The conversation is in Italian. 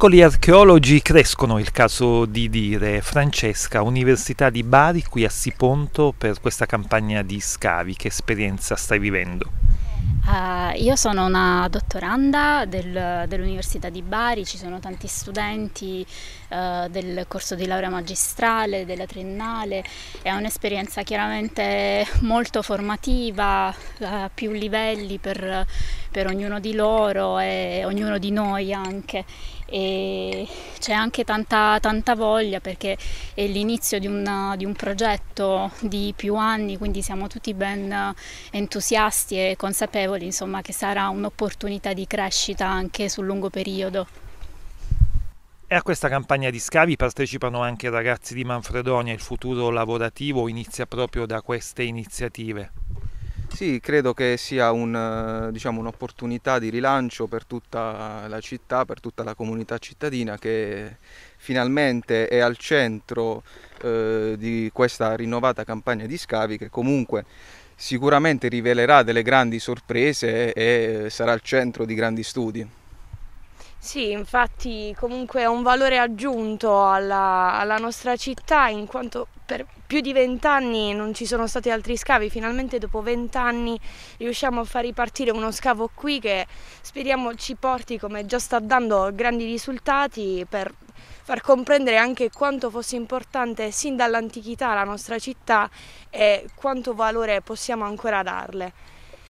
Piccoli archeologi crescono, il caso di dire. Francesca, Università di Bari, qui a Siponto, per questa campagna di scavi. Che esperienza stai vivendo? Uh, io sono una dottoranda del, dell'Università di Bari, ci sono tanti studenti uh, del corso di laurea magistrale, della triennale, è un'esperienza chiaramente molto formativa, a uh, più livelli per, per ognuno di loro e ognuno di noi anche e c'è anche tanta, tanta voglia perché è l'inizio di, una, di un progetto di più anni, quindi siamo tutti ben entusiasti e consapevoli insomma, che sarà un'opportunità di crescita anche sul lungo periodo. E a questa campagna di scavi partecipano anche ragazzi di Manfredonia, il futuro lavorativo inizia proprio da queste iniziative. Sì, credo che sia un, eh, diciamo, un'opportunità di rilancio per tutta la città, per tutta la comunità cittadina che finalmente è al centro eh, di questa rinnovata campagna di scavi che comunque sicuramente rivelerà delle grandi sorprese e sarà al centro di grandi studi. Sì, infatti comunque è un valore aggiunto alla, alla nostra città in quanto per più di vent'anni non ci sono stati altri scavi, finalmente dopo vent'anni riusciamo a far ripartire uno scavo qui che speriamo ci porti, come già sta dando, grandi risultati per far comprendere anche quanto fosse importante sin dall'antichità la nostra città e quanto valore possiamo ancora darle.